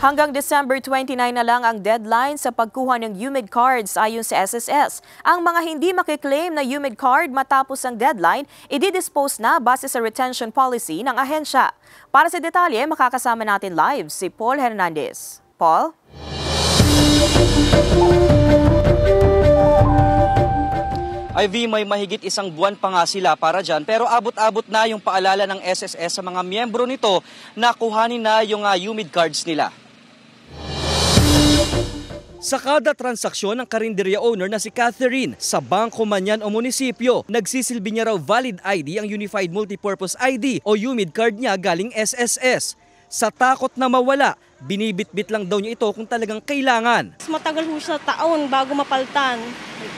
Hanggang December 29 na lang ang deadline sa pagkuha ng UMID cards ayon sa SSS. Ang mga hindi makiklaim na UMID card matapos ang deadline, i-dispose na base sa retention policy ng ahensya. Para sa detalye, makakasama natin live si Paul Hernandez. Paul? IV may mahigit isang buwan pa nga sila para dyan. Pero abot-abot na yung paalala ng SSS sa mga miyembro nito na kuhanin na yung uh, ah, UMID cards nila. Sa kada transaksyon ng karinderya owner na si Catherine sa bangko man yan o munisipyo, nagsisilbi niya raw valid ID ang Unified Multipurpose ID o UMID card niya galing SSS. Sa takot na mawala, Binibitbit lang daw niya ito kung talagang kailangan. Matagal ho siya taon bago mapaltan.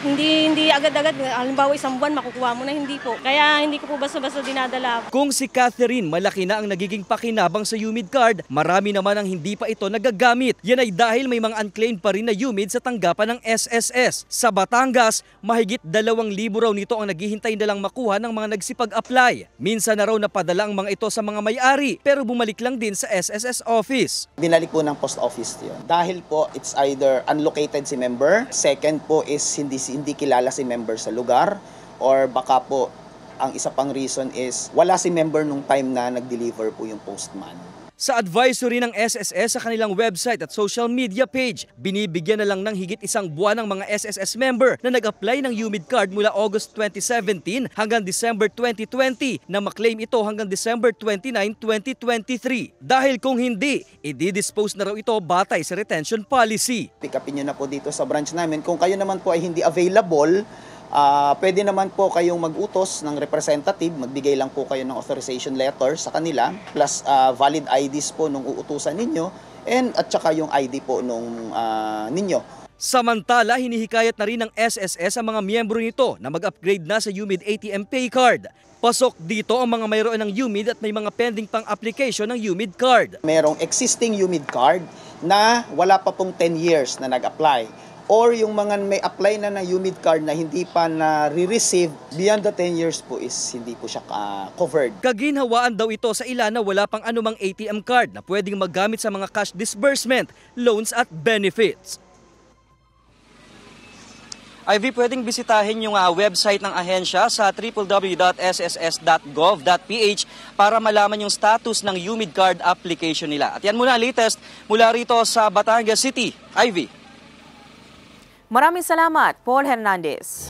Hindi hindi agad-agad, halimbawa isang buwan makukuha mo na hindi po. Kaya hindi ko po basta-basta dinadala. Kung si Catherine malaki na ang nagiging pakinabang sa humid card, marami naman ang hindi pa ito nagagamit. Yan ay dahil may mga unclaimed pa rin na humid sa tanggapan ng SSS. Sa Batangas, mahigit 2,000 raw nito ang naghihintay na lang makuha ng mga nagsipag-apply. Minsan na raw napadala ang mga ito sa mga may-ari pero bumalik lang din sa SSS office. Bin binalik po ng post office yun. Dahil po, it's either unlocated si member, second po is hindi, hindi kilala si member sa lugar, or baka po, ang isa pang reason is wala si member nung time na nag-deliver po yung postman. Sa advisory ng SSS sa kanilang website at social media page, binibigyan na lang ng higit isang buwan ng mga SSS member na nag-apply ng UMID card mula August 2017 hanggang December 2020 na maklaim ito hanggang December 29, 2023. Dahil kung hindi, i-dispose na raw ito batay sa retention policy. Pick up nyo na po dito sa branch namin. Kung kayo naman po ay hindi available, Uh, pwede naman po kayong mag-utos ng representative, magbigay lang po kayo ng authorization letter sa kanila, plus uh, valid IDs po nung uutusan ninyo, and at saka yung ID po nung uh, ninyo. Samantala, hinihikayat na rin ng SSS ang mga miyembro nito na mag-upgrade na sa UMID ATM Pay Card. Pasok dito ang mga mayroon ng UMID at may mga pending pang application ng UMID card. Merong existing UMID card na wala pa pong 10 years na nag-apply or yung mga may apply na na UMID card na hindi pa na re-receive, beyond the 10 years po is hindi po siya uh, covered. Kaginhawaan daw ito sa ilan na wala pang anumang ATM card na pwedeng magamit sa mga cash disbursement, loans at benefits. Ivy, pwedeng bisitahin yung uh, website ng ahensya sa www.sss.gov.ph para malaman yung status ng UMID card application nila. At yan muna latest mula rito sa Batangas City. Ivy. Maraming salamat, Paul Hernandez.